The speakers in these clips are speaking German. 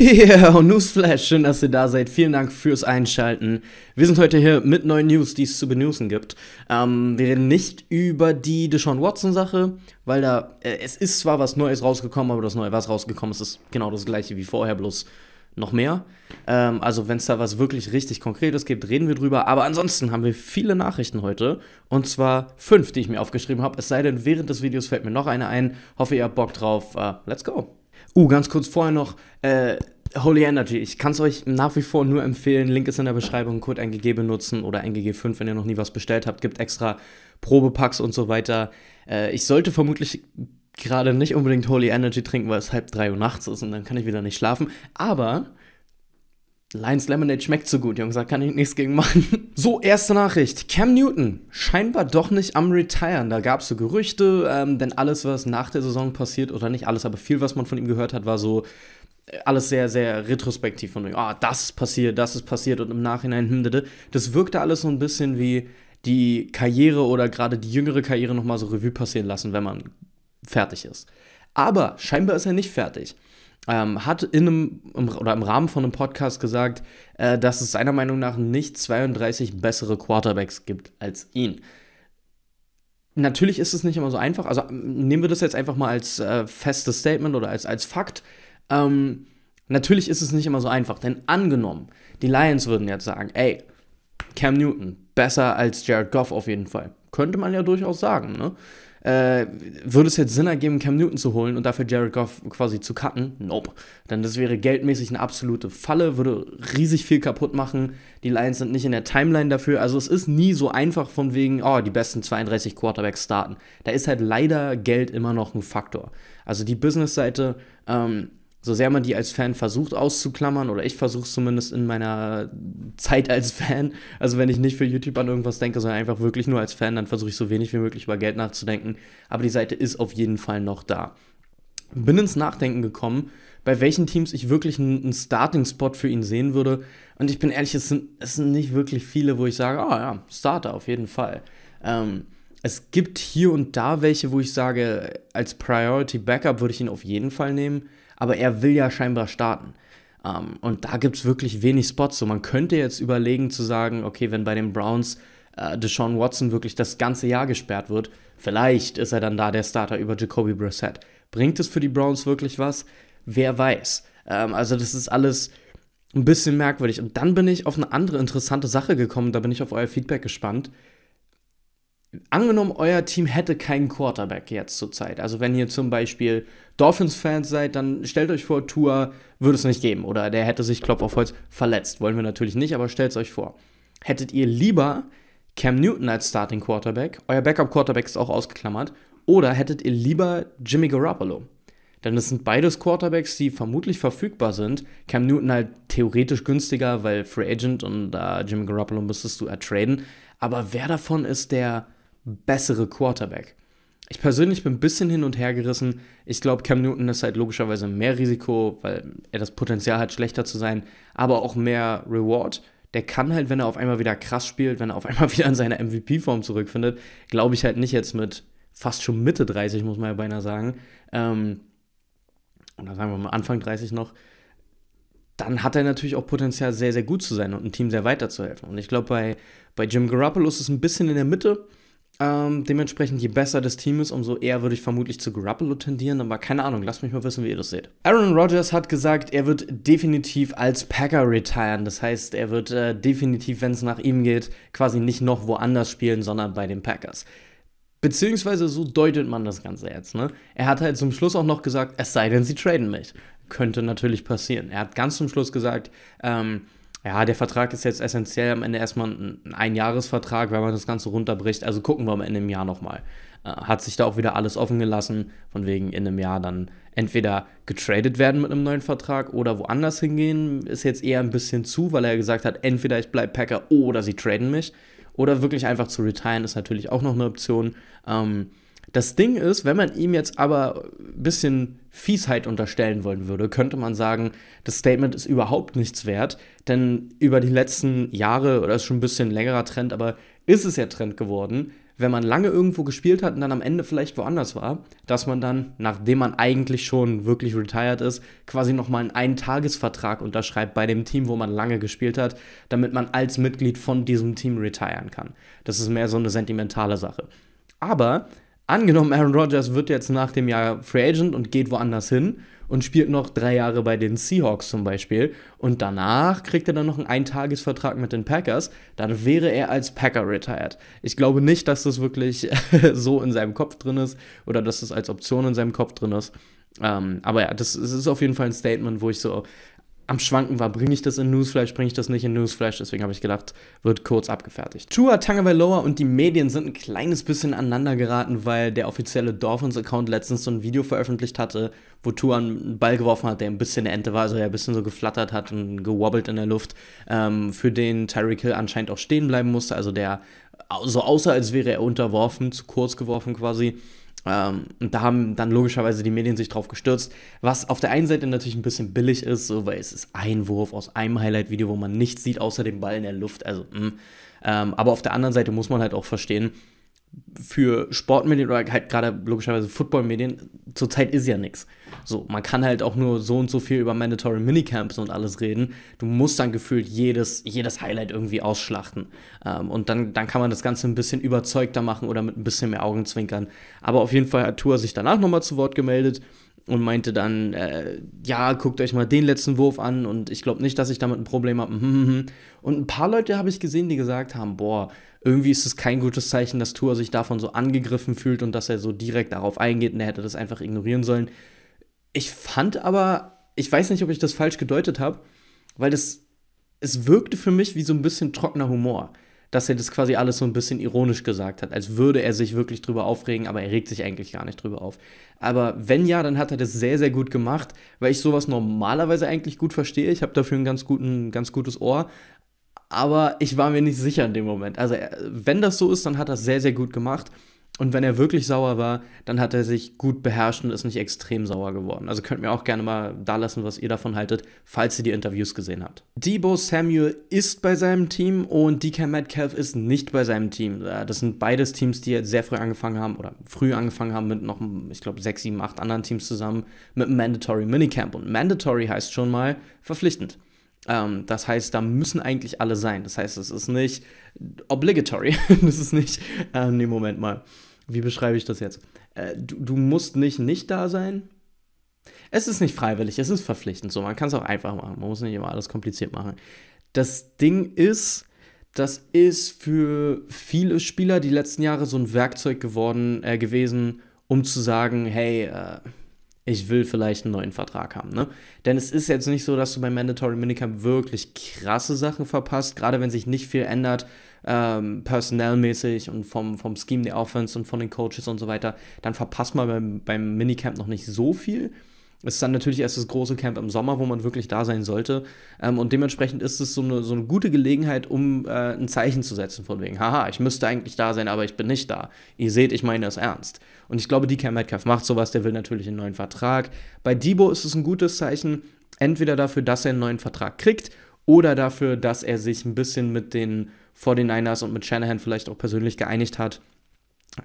Yeah, und Newsflash, schön, dass ihr da seid. Vielen Dank fürs Einschalten. Wir sind heute hier mit neuen News, die es zu benewsen gibt. Ähm, wir reden nicht über die Deshaun Watson-Sache, weil da, äh, es ist zwar was Neues rausgekommen, aber das Neue, was rausgekommen ist, ist genau das gleiche wie vorher, bloß noch mehr. Ähm, also, wenn es da was wirklich richtig Konkretes gibt, reden wir drüber. Aber ansonsten haben wir viele Nachrichten heute. Und zwar fünf, die ich mir aufgeschrieben habe. Es sei denn, während des Videos fällt mir noch eine ein. Hoffe, ihr habt Bock drauf. Uh, let's go! Uh, ganz kurz vorher noch, äh, Holy Energy. Ich kann es euch nach wie vor nur empfehlen. Link ist in der Beschreibung. Code NGG benutzen oder NGG5, wenn ihr noch nie was bestellt habt. Gibt extra Probepacks und so weiter. Äh, ich sollte vermutlich gerade nicht unbedingt Holy Energy trinken, weil es halb drei Uhr nachts ist und dann kann ich wieder nicht schlafen. Aber Lions Lemonade schmeckt so gut, Jungs, da kann ich nichts gegen machen. So, erste Nachricht. Cam Newton, scheinbar doch nicht am Retiren. Da gab es so Gerüchte, ähm, denn alles, was nach der Saison passiert, oder nicht alles, aber viel, was man von ihm gehört hat, war so äh, alles sehr, sehr retrospektiv von ihm. Ah, das ist passiert, das ist passiert und im Nachhinein, hm, das wirkte alles so ein bisschen wie die Karriere oder gerade die jüngere Karriere nochmal so Revue passieren lassen, wenn man fertig ist. Aber scheinbar ist er nicht fertig ähm, hat in einem im, oder im Rahmen von einem Podcast gesagt, äh, dass es seiner Meinung nach nicht 32 bessere Quarterbacks gibt als ihn. Natürlich ist es nicht immer so einfach. Also ähm, nehmen wir das jetzt einfach mal als äh, festes Statement oder als, als Fakt. Ähm, natürlich ist es nicht immer so einfach, denn angenommen, die Lions würden jetzt sagen, ey, Cam Newton, besser als Jared Goff auf jeden Fall. Könnte man ja durchaus sagen, ne? äh, würde es jetzt Sinn ergeben, Cam Newton zu holen und dafür Jared Goff quasi zu cutten? Nope. Denn das wäre geldmäßig eine absolute Falle, würde riesig viel kaputt machen. Die Lions sind nicht in der Timeline dafür. Also es ist nie so einfach von wegen, oh, die besten 32 Quarterbacks starten. Da ist halt leider Geld immer noch ein Faktor. Also die Business-Seite ähm, so sehr man die als Fan versucht auszuklammern, oder ich versuche es zumindest in meiner Zeit als Fan, also wenn ich nicht für YouTube an irgendwas denke, sondern einfach wirklich nur als Fan, dann versuche ich so wenig wie möglich über Geld nachzudenken. Aber die Seite ist auf jeden Fall noch da. Bin ins Nachdenken gekommen, bei welchen Teams ich wirklich einen Starting-Spot für ihn sehen würde. Und ich bin ehrlich, es sind, es sind nicht wirklich viele, wo ich sage, ah oh ja, Starter auf jeden Fall. Ähm, es gibt hier und da welche, wo ich sage, als Priority Backup würde ich ihn auf jeden Fall nehmen aber er will ja scheinbar starten. Um, ähm, und da gibt es wirklich wenig Spots. So, man könnte jetzt überlegen zu sagen, okay, wenn bei den Browns äh, Deshaun Watson wirklich das ganze Jahr gesperrt wird, vielleicht ist er dann da der Starter über Jacoby Brissett. Bringt es für die Browns wirklich was? Wer weiß. Um, ähm, also das ist alles ein bisschen merkwürdig. Und dann bin ich auf eine andere interessante Sache gekommen, da bin ich auf euer Feedback gespannt angenommen, euer Team hätte keinen Quarterback jetzt zurzeit. Also wenn ihr zum Beispiel Dolphins-Fans seid, dann stellt euch vor, Tour würde es nicht geben. Oder der hätte sich, Klopf auf Holz, verletzt. Wollen wir natürlich nicht, aber stellt es euch vor. Hättet ihr lieber Cam Newton als Starting Quarterback, euer Backup Quarterback ist auch ausgeklammert, oder hättet ihr lieber Jimmy Garoppolo? Denn es sind beides Quarterbacks, die vermutlich verfügbar sind. Cam Newton halt theoretisch günstiger, weil Free Agent und äh, Jimmy Garoppolo müsstest du ertraden. Aber wer davon ist der bessere Quarterback. Ich persönlich bin ein bisschen hin und her gerissen. Ich glaube, Cam Newton ist halt logischerweise mehr Risiko, weil er das Potenzial hat, schlechter zu sein, aber auch mehr Reward. Der kann halt, wenn er auf einmal wieder krass spielt, wenn er auf einmal wieder in seine MVP-Form zurückfindet, glaube ich halt nicht jetzt mit fast schon Mitte 30, muss man ja beinahe sagen, ähm, oder sagen wir mal Anfang 30 noch, dann hat er natürlich auch Potenzial, sehr, sehr gut zu sein und ein Team sehr weiterzuhelfen. Und ich glaube, bei, bei Jim Garoppolo ist es ein bisschen in der Mitte. Ähm, dementsprechend, je besser das Team ist, umso eher würde ich vermutlich zu Garoppolo tendieren, aber keine Ahnung, lasst mich mal wissen, wie ihr das seht. Aaron Rodgers hat gesagt, er wird definitiv als Packer retiren. Das heißt, er wird äh, definitiv, wenn es nach ihm geht, quasi nicht noch woanders spielen, sondern bei den Packers. Beziehungsweise so deutet man das Ganze jetzt. Ne? Er hat halt zum Schluss auch noch gesagt, es sei denn, sie traden mich. Könnte natürlich passieren. Er hat ganz zum Schluss gesagt, ähm, ja, der Vertrag ist jetzt essentiell am Ende erstmal ein Einjahresvertrag, wenn man das Ganze runterbricht. Also gucken wir am Ende im Jahr nochmal. Äh, hat sich da auch wieder alles offen gelassen, von wegen in einem Jahr dann entweder getradet werden mit einem neuen Vertrag oder woanders hingehen. Ist jetzt eher ein bisschen zu, weil er gesagt hat, entweder ich bleibe Packer oder sie traden mich. Oder wirklich einfach zu retiren ist natürlich auch noch eine Option. Ähm, das Ding ist, wenn man ihm jetzt aber ein bisschen Fiesheit unterstellen wollen würde, könnte man sagen, das Statement ist überhaupt nichts wert, denn über die letzten Jahre, oder ist schon ein bisschen längerer Trend, aber ist es ja Trend geworden, wenn man lange irgendwo gespielt hat und dann am Ende vielleicht woanders war, dass man dann, nachdem man eigentlich schon wirklich retired ist, quasi nochmal einen Eintagesvertrag unterschreibt bei dem Team, wo man lange gespielt hat, damit man als Mitglied von diesem Team retiren kann. Das ist mehr so eine sentimentale Sache. Aber angenommen, Aaron Rodgers wird jetzt nach dem Jahr Free Agent und geht woanders hin und spielt noch drei Jahre bei den Seahawks zum Beispiel. Und danach kriegt er dann noch einen Eintagesvertrag mit den Packers. Dann wäre er als Packer retired. Ich glaube nicht, dass das wirklich so in seinem Kopf drin ist oder dass das als Option in seinem Kopf drin ist. Ähm, aber ja, das, das, ist auf jeden Fall ein Statement, wo ich so am Schwanken war, bringe ich das in Newsflash, bringe ich das nicht in Newsflash, deswegen habe ich gedacht, wird kurz abgefertigt. Tua Tagovailoa und die Medien sind ein kleines bisschen aneinander geraten, weil der offizielle Dolphins-Account letztens so ein Video veröffentlicht hatte, wo Tua einen Ball geworfen hat, der ein bisschen eine Ente war, also der ein bisschen so geflattert hat und gewobbelt in der Luft, ähm, für den Tyreek Hill anscheinend auch stehen bleiben musste, also der so außer als wäre er unterworfen, zu kurz geworfen quasi. Ähm, und da haben dann logischerweise die Medien sich drauf gestürzt, was auf der einen Seite natürlich ein bisschen billig ist, so, weil es ist ein Wurf aus einem Highlight-Video, wo man nichts sieht außer dem Ball in der Luft. Also, hm. ähm, aber auf der anderen Seite muss man halt auch verstehen, für Sportmedien oder halt gerade logischerweise Footballmedien zurzeit ist ja nichts. So, man kann halt auch nur so und so viel über Mandatory Minicamps und alles reden. Du musst dann gefühlt jedes, jedes Highlight irgendwie ausschlachten. Ähm, und dann, dann kann man das Ganze ein bisschen überzeugter machen oder mit ein bisschen mehr Augenzwinkern. Aber auf jeden Fall hat Tour sich danach nochmal zu Wort gemeldet und meinte dann, äh, ja, guckt euch mal den letzten Wurf an und ich glaube nicht, dass ich damit ein Problem habe. Und ein paar Leute habe ich gesehen, die gesagt haben, boah, irgendwie ist es kein gutes Zeichen, dass Tour sich davon so angegriffen fühlt und dass er so direkt darauf eingeht und er hätte das einfach ignorieren sollen. Ich fand aber, ich weiß nicht, ob ich das falsch gedeutet habe, weil das, es wirkte für mich wie so ein bisschen trockener Humor, dass er das quasi alles so ein bisschen ironisch gesagt hat, als würde er sich wirklich drüber aufregen, aber er regt sich eigentlich gar nicht drüber auf. Aber wenn ja, dann hat er das sehr, sehr gut gemacht, weil ich sowas normalerweise eigentlich gut verstehe. Ich habe dafür ein ganz, guten, ganz gutes Ohr aber ich war mir nicht sicher in dem Moment. Also, wenn das so ist, dann hat er es sehr, sehr gut gemacht. Und wenn er wirklich sauer war, dann hat er sich gut beherrscht und ist nicht extrem sauer geworden. Also könnt mir auch gerne mal da lassen, was ihr davon haltet, falls ihr die Interviews gesehen habt. Debo Samuel ist bei seinem Team und DK Metcalf ist nicht bei seinem Team. Äh, das sind beides Teams, die jetzt sehr früh angefangen haben oder früh angefangen haben mit noch, ich glaube, sechs, sieben, acht anderen Teams zusammen mit einem Mandatory Minicamp. Und Mandatory heißt schon mal verpflichtend. Ähm, das heißt, da müssen eigentlich alle sein. Das heißt, es ist nicht obligatory. das ist nicht, äh, nee, Moment mal. Wie beschreibe ich das jetzt? Äh, du, du musst nicht nicht da sein. Es ist nicht freiwillig, es ist verpflichtend. So, man kann es auch einfach machen. Man muss nicht immer alles kompliziert machen. Das Ding ist, das ist für viele Spieler die letzten Jahre so ein Werkzeug geworden, äh, gewesen, um zu sagen, hey, äh, ich will vielleicht einen neuen Vertrag haben. Ne? Denn es ist jetzt nicht so, dass du beim Mandatory Minicamp wirklich krasse Sachen verpasst, gerade wenn sich nicht viel ändert, ähm, personellmäßig und vom, vom Scheme der Offense und von den Coaches und so weiter, dann verpasst man beim, beim Minicamp noch nicht so viel. Es ist dann natürlich erst das große Camp im Sommer, wo man wirklich da sein sollte. Ähm, und dementsprechend ist es so eine, so eine gute Gelegenheit, um äh, ein Zeichen zu setzen, von wegen, haha, ich müsste eigentlich da sein, aber ich bin nicht da. Ihr seht, ich meine es ernst. Und ich glaube, DK Metcalf macht sowas, der will natürlich einen neuen Vertrag. Bei Debo ist es ein gutes Zeichen, entweder dafür, dass er einen neuen Vertrag kriegt oder dafür, dass er sich ein bisschen mit den 49ers und mit Shanahan vielleicht auch persönlich geeinigt hat,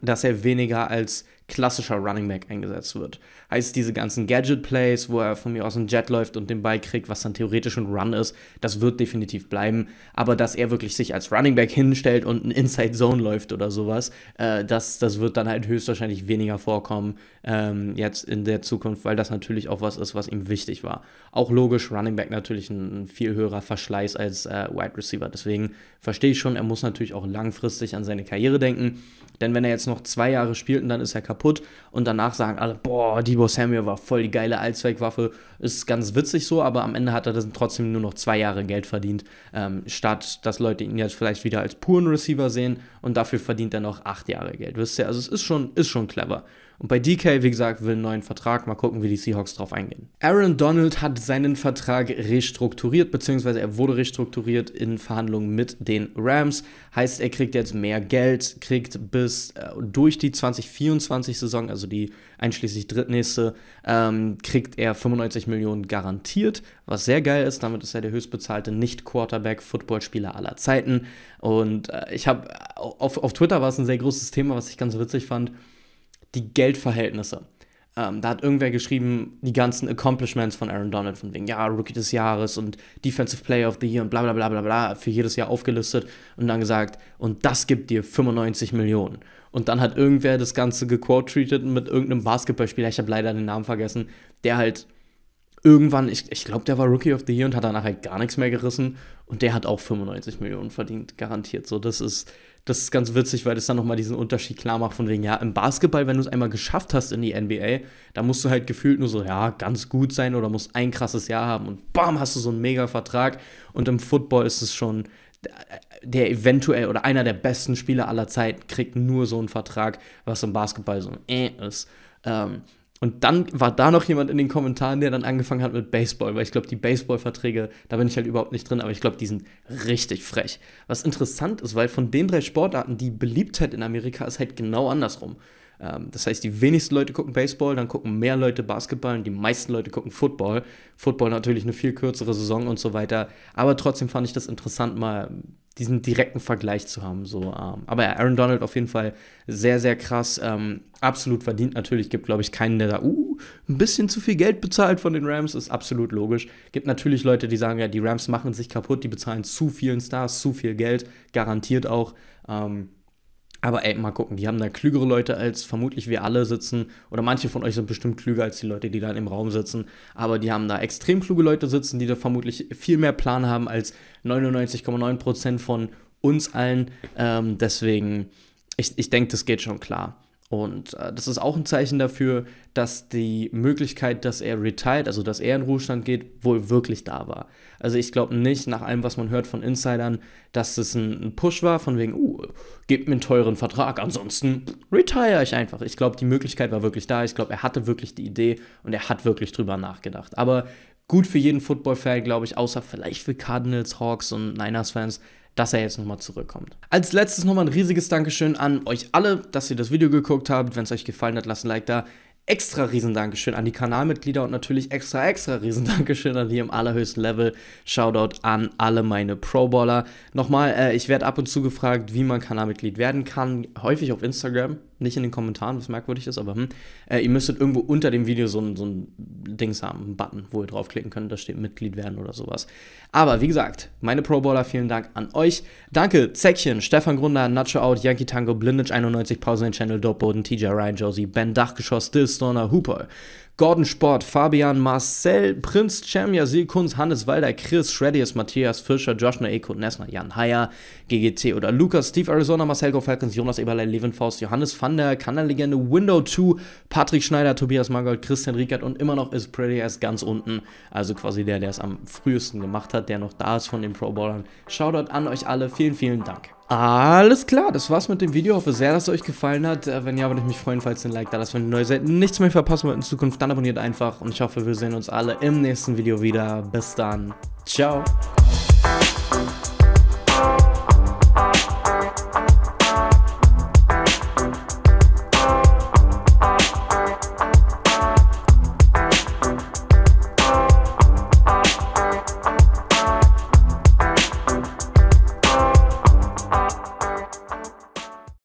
dass er weniger als klassischer Running Back eingesetzt wird. Heißt, diese ganzen Gadget-Plays, wo er von mir aus einen Jet läuft und den Ball kriegt, was dann theoretisch ein Run ist, das wird definitiv bleiben. Aber dass er wirklich sich als Running Back hinstellt und ein Inside Zone läuft oder sowas, äh, das, das wird dann halt höchstwahrscheinlich weniger vorkommen ähm, jetzt in der Zukunft, weil das natürlich auch was ist, was ihm wichtig war. Auch logisch, Running Back natürlich ein, ein viel höherer Verschleiß als äh, Wide Receiver. Deswegen verstehe ich schon, er muss natürlich auch langfristig an seine Karriere denken. Denn wenn er jetzt noch zwei Jahre spielt und dann ist er kaputt und danach sagen alle, boah, Debo Samuel war voll die geile Allzweckwaffe. Ist ganz witzig so, aber am Ende hat er das trotzdem nur noch zwei Jahre Geld verdient, ähm, statt dass Leute ihn jetzt vielleicht wieder als puren Receiver sehen und dafür verdient er noch acht Jahre Geld. Wisst ihr, also es ist schon, ist schon clever. Und bei DK, wie gesagt, will einen neuen Vertrag. Mal gucken, wie die Seahawks drauf eingehen. Aaron Donald hat seinen Vertrag restrukturiert, beziehungsweise er wurde restrukturiert in Verhandlungen mit den Rams. Heißt, er kriegt jetzt mehr Geld, kriegt bis äh, durch die 2024-Saison, also die einschließlich Drittnächste, ähm, kriegt er 95 Millionen garantiert, was sehr geil ist. Damit ist er der höchstbezahlte Nicht-Quarterback-Footballspieler aller Zeiten. Und äh, ich habe auf, auf Twitter war es ein sehr großes Thema, was ich ganz witzig fand. Die Geldverhältnisse. Ähm, da hat irgendwer geschrieben, die ganzen Accomplishments von Aaron Donald, von wegen, ja, Rookie des Jahres und Defensive Player of the Year und bla bla bla bla bla, für jedes Jahr aufgelistet und dann gesagt, und das gibt dir 95 Millionen. Und dann hat irgendwer das Ganze gequote-treated mit irgendeinem Basketballspieler, ich habe leider den Namen vergessen, der halt irgendwann, ich, ich glaube, der war Rookie of the Year und hat danach halt gar nichts mehr gerissen und der hat auch 95 Millionen verdient, garantiert. So, das ist das ist ganz witzig, weil das dann nochmal diesen Unterschied klar macht von wegen, ja, im Basketball, wenn du es einmal geschafft hast in die NBA, da musst du halt gefühlt nur so, ja, ganz gut sein oder musst ein krasses Jahr haben und bam, hast du so einen mega Vertrag. Und im Football ist es schon, der eventuell oder einer der besten Spieler aller Zeit kriegt nur so einen Vertrag, was im Basketball so ein äh ist. Ähm, und dann war da noch jemand in den Kommentaren, der dann angefangen hat mit Baseball, weil ich glaube, die Baseballverträge, da bin ich halt überhaupt nicht drin, aber ich glaube, die sind richtig frech. Was interessant ist, weil von den drei Sportarten die Beliebtheit in Amerika ist halt genau andersrum. Ähm, das heißt, die wenigsten Leute gucken Baseball, dann gucken mehr Leute Basketball und die meisten Leute gucken Football. Football natürlich eine viel kürzere Saison und so weiter. Aber trotzdem fand ich das interessant, mal diesen direkten Vergleich zu haben. So, ähm, aber ja, Aaron Donald auf jeden Fall sehr, sehr krass. Ähm, absolut verdient natürlich. Gibt, glaube ich, keinen, der da, uh, ein bisschen zu viel Geld bezahlt von den Rams. Ist absolut logisch. Gibt natürlich Leute, die sagen, ja, die Rams machen sich kaputt, die bezahlen zu vielen Stars, zu viel Geld. Garantiert auch. Ähm, aber ey, mal gucken, die haben da klügere Leute als vermutlich wir alle sitzen. Oder manche von euch sind bestimmt klüger als die Leute, die da im Raum sitzen. Aber die haben da extrem kluge Leute sitzen, die da vermutlich viel mehr Plan haben als 99,9% von uns allen. Ähm, deswegen, ich, ich denke, das geht schon klar. Und äh, das ist auch ein Zeichen dafür, dass die Möglichkeit, dass er retired, also dass er in Ruhestand geht, wohl wirklich da war. Also ich glaube nicht, nach allem, was man hört von Insidern, dass es ein, ein Push war, von wegen, uh, gebt mir einen teuren Vertrag, ansonsten retire ich einfach. Ich glaube, die Möglichkeit war wirklich da. Ich glaube, er hatte wirklich die Idee und er hat wirklich drüber nachgedacht. Aber gut für jeden Football-Fan, glaube ich, außer vielleicht für Cardinals, Hawks und Niners-Fans, dass er jetzt nochmal zurückkommt. Als letztes nochmal ein riesiges Dankeschön an euch alle, dass ihr das Video geguckt habt. Wenn es euch gefallen hat, lasst ein Like da extra riesen Dankeschön an die Kanalmitglieder und natürlich extra extra riesen Dankeschön an die im allerhöchsten Level. Shoutout an alle meine Pro-Baller. Nochmal, äh, ich werde ab und zu gefragt, wie man Kanalmitglied werden kann, häufig auf Instagram. Nicht in den Kommentaren, was merkwürdig ist, aber hm. Äh, ihr müsstet irgendwo unter dem Video so ein, so ein Dings haben, einen Button, wo ihr draufklicken könnt, da steht Mitglied werden oder sowas. Aber wie gesagt, meine Pro Bowler, vielen Dank an euch. Danke, Zäckchen, Stefan Grunder, Nacho Out, Yankee Tango, Blindage91, Pause in Channel, Dopeboden, TJ Ryan, Josie, Ben Dachgeschoss, Dill Stoner, Hooper. Gordon Sport, Fabian, Marcel, Prinz Cem, Yasil Kunz, Hannes Walder, Chris, Shreddius, Matthias Fischer, Josh Eko, Nessner, Jan Heyer, GGT oder Lukas, Steve Arizona, Marcel Go Falcons, Jonas Eberle, Levenfaust, Johannes van der, Kanallegende, Window 2, Patrick Schneider, Tobias Mangold, Christian Rickert und immer noch ist Pretty erst ganz unten. Also quasi der, der es am frühesten gemacht hat, der noch da ist von den Pro ballern Shoutout an euch alle. Vielen, vielen Dank. Alles klar, das war's mit dem Video. Ich hoffe sehr, dass es euch gefallen hat. Äh, wenn ja, würde ich mich freuen, falls ihr ein Like da lasst. Wenn ihr neu seid, nichts mehr verpassen wollt in Zukunft, dann abonniert einfach. Und ich hoffe, wir sehen uns alle im nächsten Video wieder. Bis dann. Ciao.